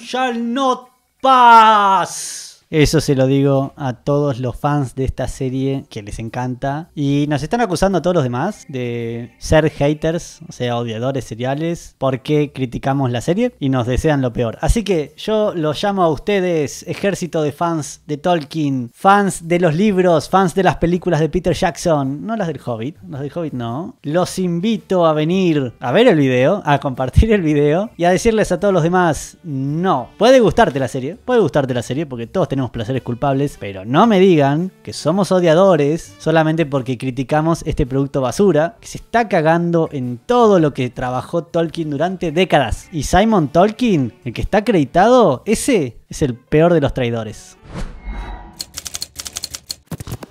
shall not pass. Eso se lo digo a todos los fans de esta serie que les encanta. Y nos están acusando a todos los demás de ser haters, o sea, odiadores seriales, porque criticamos la serie y nos desean lo peor. Así que yo los llamo a ustedes, ejército de fans de Tolkien, fans de los libros, fans de las películas de Peter Jackson, no las del Hobbit, las del Hobbit no. Los invito a venir a ver el video, a compartir el video y a decirles a todos los demás, no, puede gustarte la serie, puede gustarte la serie porque todos tenemos placeres culpables, pero no me digan que somos odiadores solamente porque criticamos este producto basura que se está cagando en todo lo que trabajó Tolkien durante décadas. Y Simon Tolkien, el que está acreditado, ese es el peor de los traidores.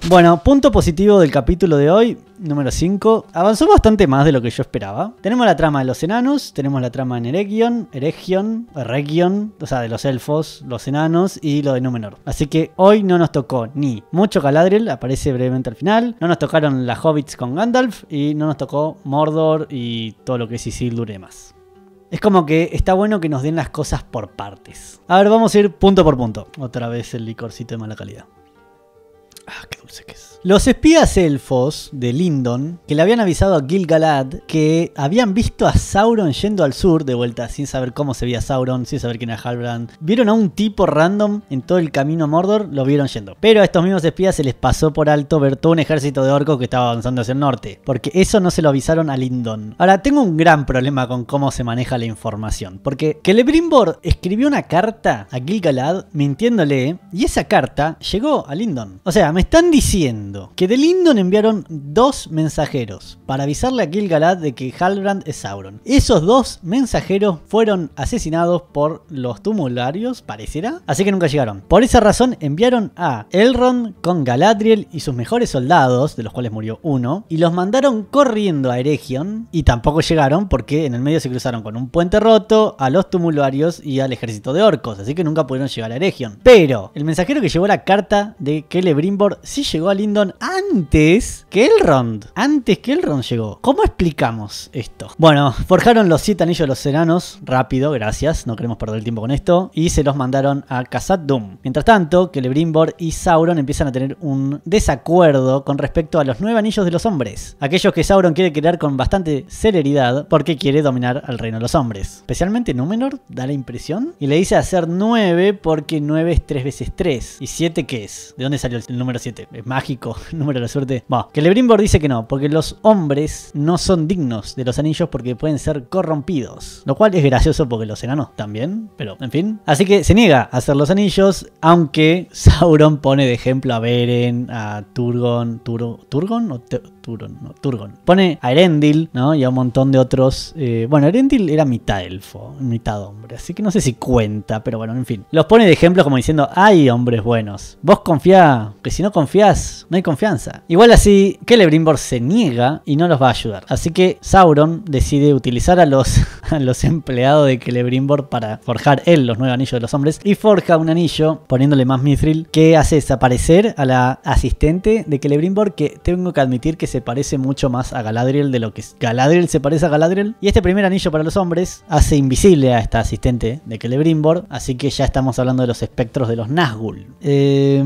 Bueno, punto positivo del capítulo de hoy, número 5. Avanzó bastante más de lo que yo esperaba. Tenemos la trama de los enanos, tenemos la trama en Eregion, Eregion, Eregion, o sea, de los elfos, los enanos y lo de Númenor. Así que hoy no nos tocó ni mucho Galadriel, aparece brevemente al final, no nos tocaron las hobbits con Gandalf y no nos tocó Mordor y todo lo que es Isildur y demás. Es como que está bueno que nos den las cosas por partes. A ver, vamos a ir punto por punto. Otra vez el licorcito de mala calidad. Ah, qué dulce que es. Los espías elfos de Lindon, que le habían avisado a Gilgalad que habían visto a Sauron yendo al sur, de vuelta, sin saber cómo se veía Sauron, sin saber quién era Halbrand, vieron a un tipo random en todo el camino a Mordor, lo vieron yendo. Pero a estos mismos espías se les pasó por alto ver todo un ejército de orcos que estaba avanzando hacia el norte, porque eso no se lo avisaron a Lindon. Ahora, tengo un gran problema con cómo se maneja la información, porque Celebrimbor escribió una carta a Gilgalad mintiéndole, y esa carta llegó a Lindon. O sea, me están diciendo que de Lindon enviaron dos mensajeros para avisarle a Gilgalad de que Halbrand es Sauron. Esos dos mensajeros fueron asesinados por los tumularios, parecerá, así que nunca llegaron. Por esa razón enviaron a Elrond con Galadriel y sus mejores soldados, de los cuales murió uno, y los mandaron corriendo a Eregion y tampoco llegaron porque en el medio se cruzaron con un puente roto, a los tumularios y al ejército de orcos, así que nunca pudieron llegar a Eregion. Pero el mensajero que llevó la carta de Celebrimbor sí llegó a Lindon antes que Elrond. Antes que Elrond llegó. ¿Cómo explicamos esto? Bueno, forjaron los siete anillos de los enanos. Rápido, gracias. No queremos perder el tiempo con esto. Y se los mandaron a Khazad Doom. Mientras tanto, Celebrimbor y Sauron empiezan a tener un desacuerdo con respecto a los nueve anillos de los hombres. Aquellos que Sauron quiere crear con bastante celeridad porque quiere dominar al reino de los hombres. Especialmente Númenor da la impresión. Y le dice hacer 9 porque nueve es tres veces tres. ¿Y siete qué es? ¿De dónde salió el número 7? ¿Es mágico? número de la suerte. Que Lebrimbor dice que no, porque los hombres no son dignos de los anillos porque pueden ser corrompidos. Lo cual es gracioso porque los enanos también, pero en fin. Así que se niega a hacer los anillos, aunque Sauron pone de ejemplo a Beren, a Turgon, Tur Turgon o Turgon. Pone a Erendil, ¿no? Y a un montón de otros. Eh, bueno, Erendil era mitad elfo, mitad hombre, así que no sé si cuenta, pero bueno, en fin. Los pone de ejemplo como diciendo, hay hombres buenos. Vos confía, que si no confías, no hay confianza. Igual así, Celebrimbor se niega y no los va a ayudar. Así que Sauron decide utilizar a los, a los empleados de Celebrimbor para forjar él los nueve anillos de los hombres y forja un anillo poniéndole más mithril que hace desaparecer a la asistente de Celebrimbor que tengo que admitir que se parece mucho más a Galadriel de lo que Galadriel se parece a Galadriel. Y este primer anillo para los hombres hace invisible a esta asistente de Celebrimbor, así que ya estamos hablando de los espectros de los Nazgûl. Eh,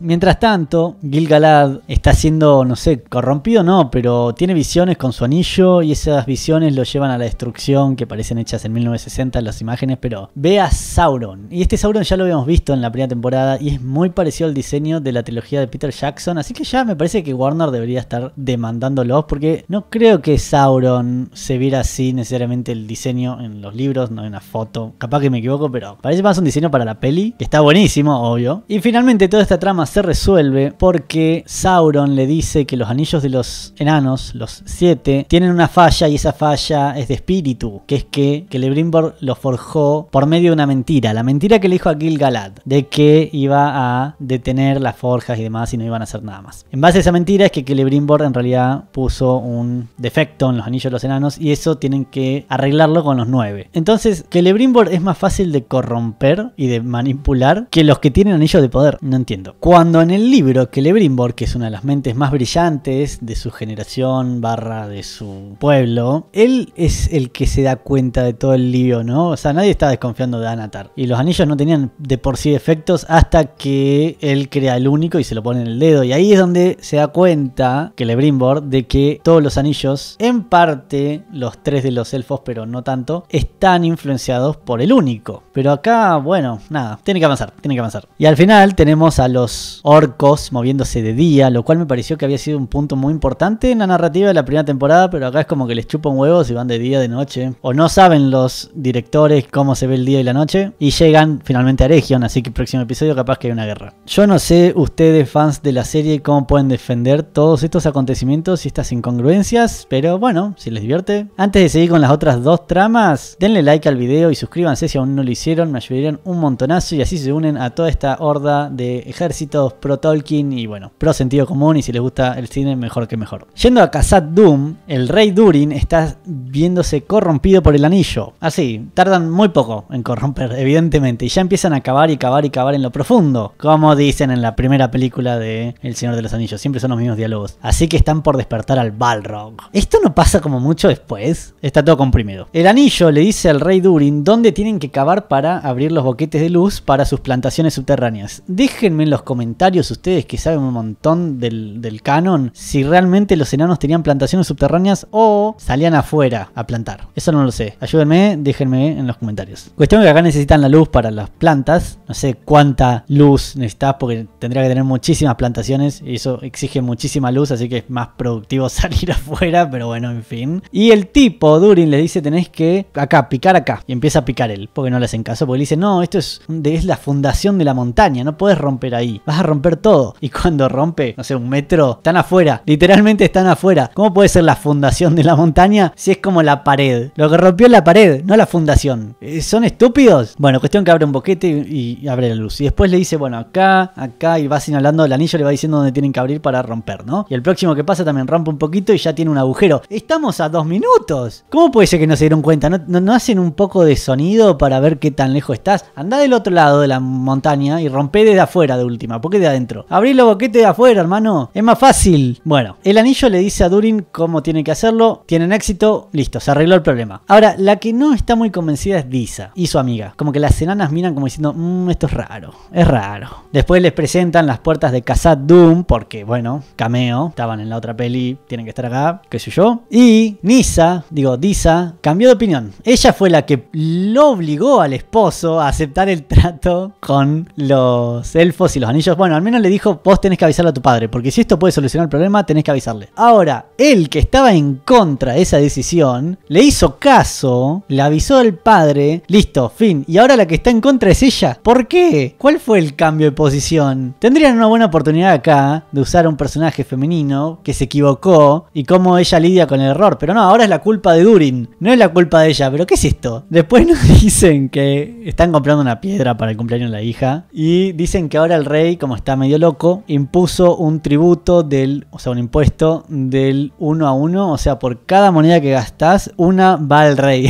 mientras tanto, Gil-galad está siendo, no sé, corrompido no, pero tiene visiones con su anillo y esas visiones lo llevan a la destrucción que parecen hechas en 1960 en las imágenes, pero ve a Sauron. Y este Sauron ya lo habíamos visto en la primera temporada y es muy parecido al diseño de la trilogía de Peter Jackson, así que ya me parece que Warner debería estar demandándolos, porque no creo que Sauron se viera así necesariamente el diseño en los libros, no en la foto. Capaz que me equivoco, pero parece más un diseño para la peli, que está buenísimo, obvio. Y finalmente toda esta trama se resuelve porque Sauron le dice que los anillos de los enanos, los siete, tienen una falla y esa falla es de espíritu, que es que Celebrimbor lo forjó por medio de una mentira, la mentira que le dijo a Gil-galad de que iba a detener las forjas y demás y no iban a hacer nada más. En base a esa mentira es que Celebrimbor en realidad puso un defecto en los anillos de los enanos y eso tienen que arreglarlo con los nueve. Entonces, Celebrimbor es más fácil de corromper y de manipular que los que tienen anillos de poder. No entiendo. Cuando en el libro Celebrimbor, que es una de las mentes más brillantes de su generación barra de su pueblo, él es el que se da cuenta de todo el lío, ¿no? O sea, nadie está desconfiando de Anatar. Y los anillos no tenían de por sí defectos hasta que él crea el único y se lo pone en el dedo. Y ahí es donde se da cuenta que Lebrimbor, de que todos los anillos, en parte los tres de los elfos, pero no tanto, están influenciados por el único. Pero acá, bueno, nada, tiene que avanzar, tiene que avanzar. Y al final tenemos a los orcos moviéndose de día, lo cual me pareció que había sido un punto muy importante en la narrativa de la primera temporada, pero acá es como que les chupan huevos y van de día, de noche. O no saben los directores cómo se ve el día y la noche. Y llegan finalmente a Region, así que el próximo episodio capaz que hay una guerra. Yo no sé ustedes, fans de la serie, cómo pueden defender todos estos acuerdos acontecimientos y estas incongruencias, pero bueno, si les divierte. Antes de seguir con las otras dos tramas, denle like al video y suscríbanse si aún no lo hicieron, me ayudarían un montonazo y así se unen a toda esta horda de ejércitos pro Tolkien y bueno, pro sentido común y si les gusta el cine, mejor que mejor. Yendo a Khazad Doom, el rey Durin está viéndose corrompido por el anillo. Así, ah, tardan muy poco en corromper, evidentemente, y ya empiezan a cavar y cavar y cavar en lo profundo, como dicen en la primera película de El Señor de los Anillos, siempre son los mismos diálogos. Así que están por despertar al Balrog. Esto no pasa como mucho después, está todo comprimido. El anillo le dice al rey Durin dónde tienen que cavar para abrir los boquetes de luz para sus plantaciones subterráneas. Déjenme en los comentarios ustedes que saben un montón del, del canon si realmente los enanos tenían plantaciones subterráneas o salían afuera a plantar. Eso no lo sé. Ayúdenme, déjenme en los comentarios. Cuestión que acá necesitan la luz para las plantas. No sé cuánta luz necesitas porque tendría que tener muchísimas plantaciones y eso exige muchísima luz, así que es más productivo salir afuera, pero bueno, en fin. Y el tipo, Durin, le dice, tenés que acá, picar acá. Y empieza a picar él, porque no le hacen caso, porque le dice, no, esto es, es la fundación de la montaña, no puedes romper ahí, vas a romper todo. Y cuando rompe, no sé, un metro, están afuera, literalmente están afuera. ¿Cómo puede ser la fundación de la montaña si es como la pared? Lo que rompió es la pared, no la fundación. Eh, ¿Son estúpidos? Bueno, cuestión que abre un boquete y, abre la luz. Y después le dice, bueno, acá, acá, y va señalando, el anillo le va diciendo dónde tienen que abrir para romper, ¿no? Y el próximo que pasa también rompe un poquito y ya tiene un agujero. Estamos a dos minutos. ¿Cómo puede ser que no se dieron cuenta? ¿No, hacen un poco de sonido para ver qué tan lejos estás? Andá del otro lado de la montaña y rompe desde afuera de última, porque de adentro. Abrí los boquetes de afuera, hermano. Es más fácil. Bueno, el anillo le dice a Durin cómo tiene que hacerlo. Tienen éxito, listo, se arregló el problema. Ahora, la que no está muy convencida es Disa y su amiga. Como que las enanas miran como diciendo, mm, esto es raro, es raro. Después les presentan las puertas de kazad Doom, porque bueno, cameo, estaban en la otra peli, tienen que estar acá, qué sé yo. Y Nisa, digo, Disa, cambió de opinión. Ella fue la que lo obligó al esposo a aceptar el trato con los elfos y los anillos. Bueno, al menos le dijo, vos tenés que avisarle a tu padre, porque si esto puede solucionar el problema, tenés que avisarle. Ahora, él que estaba en contra de esa decisión, le hizo caso, le avisó al padre, listo, fin. Y ahora la que está en contra es ella. ¿Por qué? ¿Cuál fue el cambio de posición? Tendrían una buena oportunidad acá de usar un personaje femenino que se equivocó y cómo ella lidia con el error. Pero no, ahora es la culpa de Durin, no es la culpa de ella, pero ¿qué es esto? Después nos dicen que están comprando una piedra para el cumpleaños de la hija y dicen que ahora el rey, como está medio loco, impuso un tributo del, o sea, un impuesto del 1 a 1, o sea, por cada moneda que gastas una va al rey.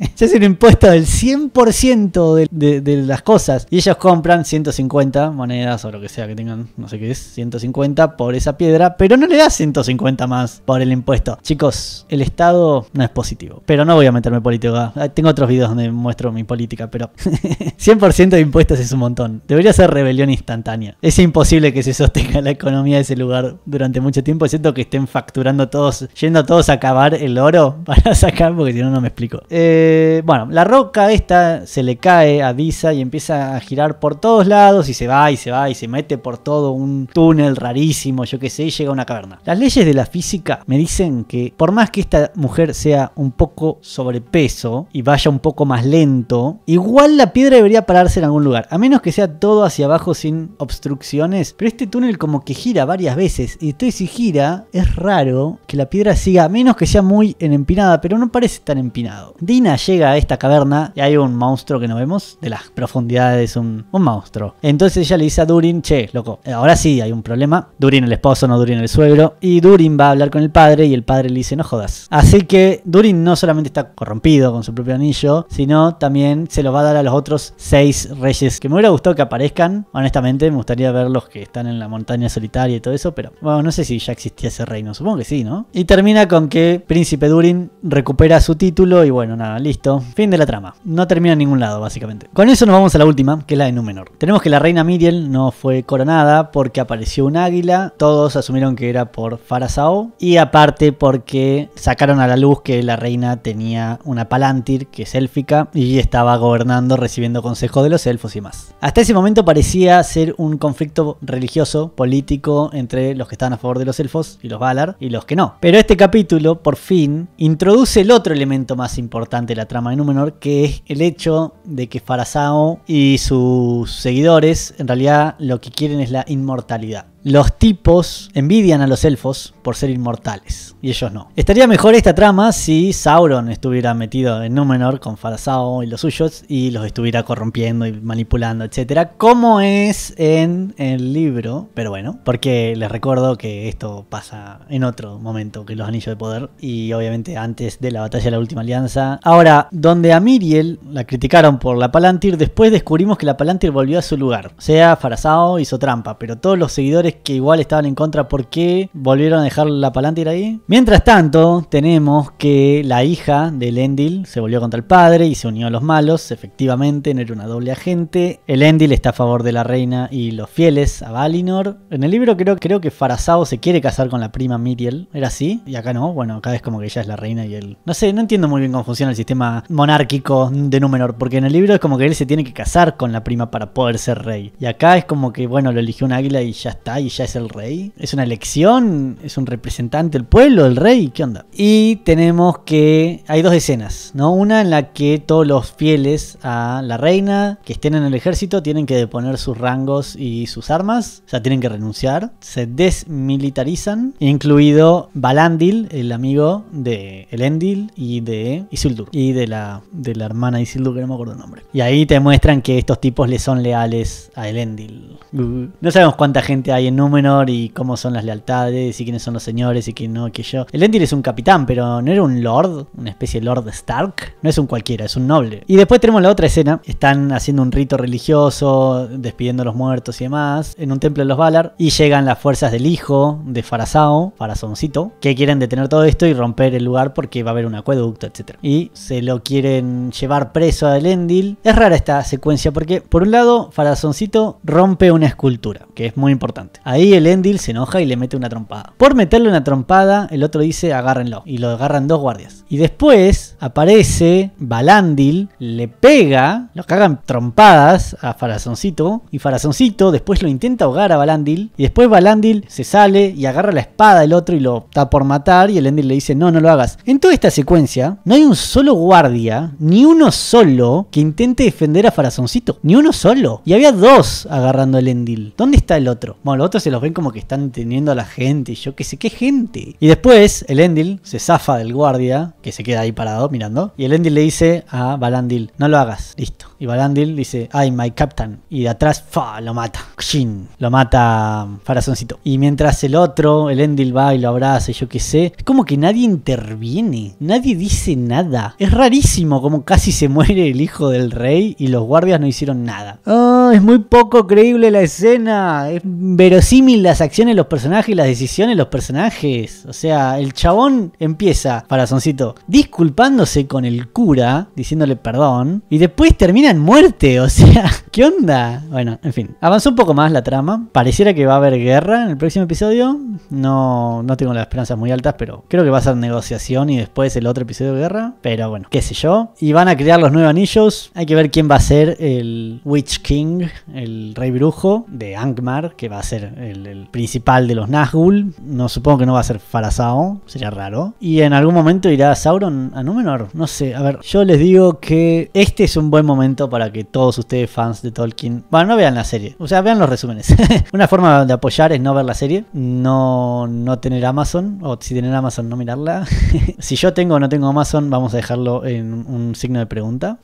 es el impuesto del 100% de, las cosas y ellos compran 150 monedas o lo que sea que tengan, no sé qué es, 150 por esa piedra, pero no le da 150 más por el impuesto. Chicos, el Estado no es positivo, pero no voy a meterme político política. Ah, tengo otros videos donde muestro mi política, pero 100% de impuestos es un montón. Debería ser rebelión instantánea. Es imposible que se sostenga la economía de ese lugar durante mucho tiempo, siento que estén facturando todos, yendo todos a acabar el oro para sacar, porque si no, no me explico. Eh eh, bueno, la roca esta se le cae a Disa y empieza a girar por todos lados y se va y se va y se mete por todo un túnel rarísimo, yo qué sé, y llega a una caverna. Las leyes de la física me dicen que por más que esta mujer sea un poco sobrepeso y vaya un poco más lento, igual la piedra debería pararse en algún lugar, a menos que sea todo hacia abajo sin obstrucciones, pero este túnel como que gira varias veces y estoy si gira es raro que la piedra siga, a menos que sea muy en empinada, pero no parece tan empinado. Dina llega a esta caverna y hay un monstruo que no vemos, de las profundidades, un, un monstruo. Entonces ella le dice a Durin, che, loco, eh, ahora sí hay un problema. Durin el esposo, no Durin el suegro. Y Durin va a hablar con el padre y el padre le dice, no jodas. Así que Durin no solamente está corrompido con su propio anillo, sino también se lo va a dar a los otros seis reyes que me hubiera gustado que aparezcan. Honestamente, me gustaría ver los que están en la montaña solitaria y todo eso, pero bueno, no sé si ya existía ese reino, supongo que sí, ¿no? Y termina con que Príncipe Durin recupera su título y bueno, nada, listo Fin de la trama. No termina en ningún lado, básicamente. Con eso nos vamos a la última, que es la de Númenor. Tenemos que la reina Miriel no fue coronada porque apareció un águila. Todos asumieron que era por Farasao. Y aparte porque sacaron a la luz que la reina tenía una Palantir, que es élfica, y estaba gobernando, recibiendo consejos de los elfos y más. Hasta ese momento parecía ser un conflicto religioso, político, entre los que estaban a favor de los elfos y los Valar y los que no. Pero este capítulo, por fin, introduce el otro elemento más importante de la trama menor, que es el hecho de que Farazao y sus seguidores en realidad lo que quieren es la inmortalidad. Los tipos envidian a los elfos por ser inmortales, y ellos no. Estaría mejor esta trama si Sauron estuviera metido en Númenor con Farasao y los suyos y los estuviera corrompiendo y manipulando, etcétera, como es en el libro, pero bueno, porque les recuerdo que esto pasa en otro momento que los Anillos de Poder y obviamente antes de la batalla de la Última Alianza. Ahora, donde a Miriel la criticaron por la Palantir, después descubrimos que la Palantir volvió a su lugar. O sea, Farasao hizo trampa, pero todos los seguidores que igual estaban en contra, porque volvieron a dejar la Palantir ahí? Mientras tanto, tenemos que la hija de Elendil se volvió contra el padre y se unió a los malos. Efectivamente, no era una doble agente. Elendil está a favor de la reina y los fieles a Valinor. En el libro creo, creo que Farasao se quiere casar con la prima Miriel. ¿Era así? Y acá no. Bueno, acá es como que ella es la reina y él... No sé, no entiendo muy bien cómo funciona el sistema monárquico de Númenor. Porque en el libro es como que él se tiene que casar con la prima para poder ser rey. Y acá es como que, bueno, lo eligió un águila y ya está y ya es el rey? ¿Es una elección? ¿Es un representante del pueblo, el rey? ¿Qué onda? Y tenemos que... Hay dos escenas, ¿no? Una en la que todos los fieles a la reina que estén en el ejército tienen que deponer sus rangos y sus armas, o sea, tienen que renunciar, se desmilitarizan, incluido Balandil, el amigo de Elendil y de Isildur, y de la, de la hermana Isildur, que no me acuerdo el nombre. Y ahí te muestran que estos tipos le son leales a Elendil. Uh. No sabemos cuánta gente hay Númenor y cómo son las lealtades y quiénes son los señores y quién no, que yo. El Endil es un capitán, pero no era un lord, una especie de lord Stark. No es un cualquiera, es un noble. Y después tenemos la otra escena. Están haciendo un rito religioso, despidiendo a los muertos y demás, en un templo de los Valar. Y llegan las fuerzas del hijo de Farazao, Farazoncito, que quieren detener todo esto y romper el lugar porque va a haber un acueducto, etc. Y se lo quieren llevar preso a Elendil. Es rara esta secuencia porque, por un lado, Farazoncito rompe una escultura, que es muy importante. Ahí el Endil se enoja y le mete una trompada. Por meterle una trompada, el otro dice agárrenlo. Y lo agarran dos guardias. Y después aparece Balandil, le pega, lo cagan trompadas a Farazoncito. Y Farazoncito después lo intenta ahogar a Balandil. Y después Balandil se sale y agarra la espada del otro y lo está por matar. Y el Endil le dice, no, no lo hagas. En toda esta secuencia, no hay un solo guardia, ni uno solo, que intente defender a Farazoncito. Ni uno solo. Y había dos agarrando al Endil. ¿Dónde está el otro? Bueno, el otro se los ven como que están teniendo a la gente. Y yo qué sé, qué gente. Y después el Endil se zafa del guardia, que se queda ahí parado mirando. Y el Endil le dice a Balandil, no lo hagas, listo. Y Balandil dice, ay, my captain. Y de atrás, fa, lo mata. Shin, lo mata mm, Farazoncito. Y mientras el otro, el Endil va y lo abraza y yo qué sé. Es como que nadie interviene. Nadie dice nada. Es rarísimo como casi se muere el hijo del rey y los guardias no hicieron nada. Ah, es muy poco creíble la escena. Es verosímil simil las acciones, los personajes, y las decisiones, los personajes. O sea, el chabón empieza, parazoncito, disculpándose con el cura, diciéndole perdón, y después termina en muerte. O sea, ¿qué onda? Bueno, en fin. Avanzó un poco más la trama. Pareciera que va a haber guerra en el próximo episodio. No, no tengo las esperanzas muy altas, pero creo que va a ser negociación y después el otro episodio de guerra. Pero bueno, qué sé yo. Y van a crear los nuevos anillos. Hay que ver quién va a ser el Witch King, el rey brujo de Angmar, que va a ser el, principal de los Nazgûl. No supongo que no va a ser Farazao, sería raro. Y en algún momento irá Sauron a Númenor. No sé, a ver, yo les digo que este es un buen momento para que todos ustedes fans de Tolkien, bueno, no vean la serie, o sea, vean los resúmenes. Una forma de apoyar es no ver la serie, no, no tener Amazon, o si tienen Amazon no mirarla. si yo tengo o no tengo Amazon, vamos a dejarlo en un signo de pregunta.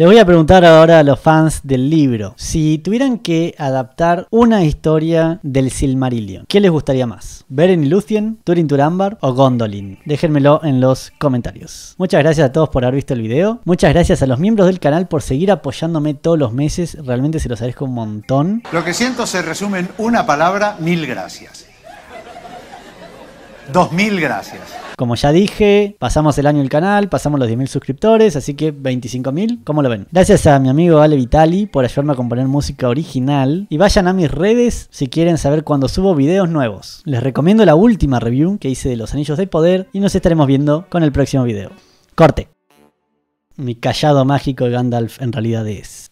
Les voy a preguntar ahora a los fans del libro, si tuvieran que adaptar una historia del Silmarillion, ¿qué les gustaría más? ¿Beren y Lucien, Turin Turambar o Gondolin? Déjenmelo en los comentarios. Muchas gracias a todos por haber visto el video, muchas gracias a los miembros del canal por seguir apoyándome todos los meses, realmente se los agradezco un montón. Lo que siento se resume en una palabra, mil gracias. 2000 gracias. Como ya dije, pasamos el año el canal, pasamos los 10.000 suscriptores, así que 25.000, ¿cómo lo ven? Gracias a mi amigo Ale Vitali por ayudarme a componer música original y vayan a mis redes si quieren saber cuando subo videos nuevos. Les recomiendo la última review que hice de Los Anillos de Poder y nos estaremos viendo con el próximo video. Corte. Mi callado mágico de Gandalf en realidad es...